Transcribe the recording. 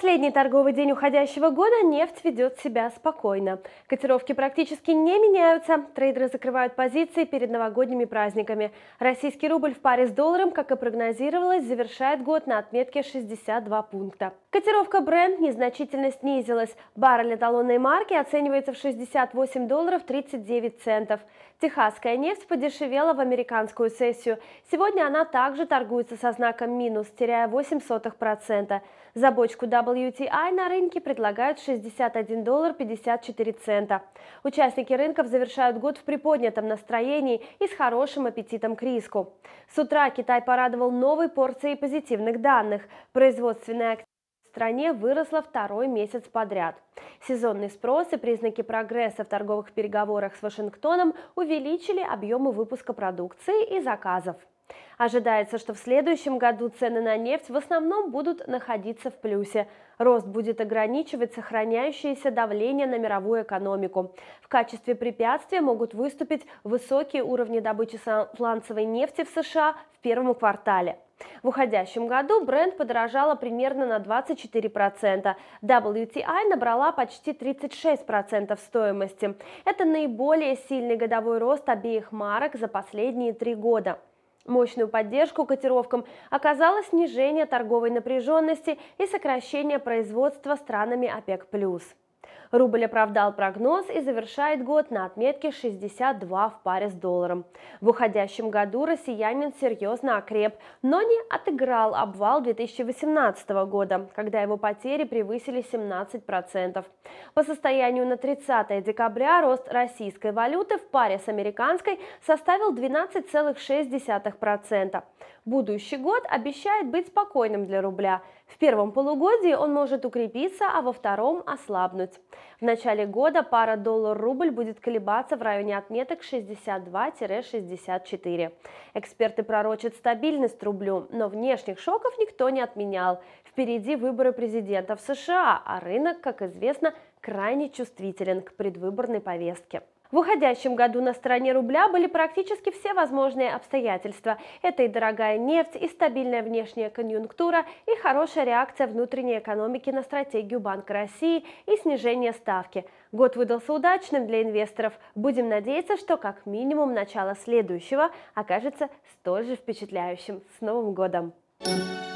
последний торговый день уходящего года нефть ведет себя спокойно. Котировки практически не меняются, трейдеры закрывают позиции перед новогодними праздниками. Российский рубль в паре с долларом, как и прогнозировалось, завершает год на отметке 62 пункта. Котировка бренд незначительно снизилась. Баррель эталонной марки оценивается в 68 долларов 39 центов. Техасская нефть подешевела в американскую сессию. Сегодня она также торгуется со знаком минус, теряя 0,08%. За бочку W WTI на рынке предлагают 61 доллар 54 цента. Участники рынков завершают год в приподнятом настроении и с хорошим аппетитом к риску. С утра Китай порадовал новой порцией позитивных данных. Производственная активность в стране выросла второй месяц подряд. Сезонный спрос и признаки прогресса в торговых переговорах с Вашингтоном увеличили объемы выпуска продукции и заказов. Ожидается, что в следующем году цены на нефть в основном будут находиться в плюсе. Рост будет ограничивать сохраняющееся давление на мировую экономику. В качестве препятствия могут выступить высокие уровни добычи сланцевой нефти в США в первом квартале. В уходящем году бренд подорожала примерно на 24%. WTI набрала почти 36% стоимости. Это наиболее сильный годовой рост обеих марок за последние три года. Мощную поддержку котировкам оказало снижение торговой напряженности и сокращение производства странами ОПЕК+. Рубль оправдал прогноз и завершает год на отметке 62 в паре с долларом. В уходящем году россиянин серьезно окреп, но не отыграл обвал 2018 года, когда его потери превысили 17%. По состоянию на 30 декабря рост российской валюты в паре с американской составил 12,6%. Будущий год обещает быть спокойным для рубля – в первом полугодии он может укрепиться, а во втором ослабнуть. В начале года пара доллар-рубль будет колебаться в районе отметок 62-64. Эксперты пророчат стабильность рублю, но внешних шоков никто не отменял. Впереди выборы президента в США, а рынок, как известно, крайне чувствителен к предвыборной повестке. В уходящем году на стороне рубля были практически все возможные обстоятельства. Это и дорогая нефть, и стабильная внешняя конъюнктура, и хорошая реакция внутренней экономики на стратегию Банка России и снижение ставки. Год выдался удачным для инвесторов. Будем надеяться, что как минимум начало следующего окажется столь же впечатляющим. С Новым годом! Thank you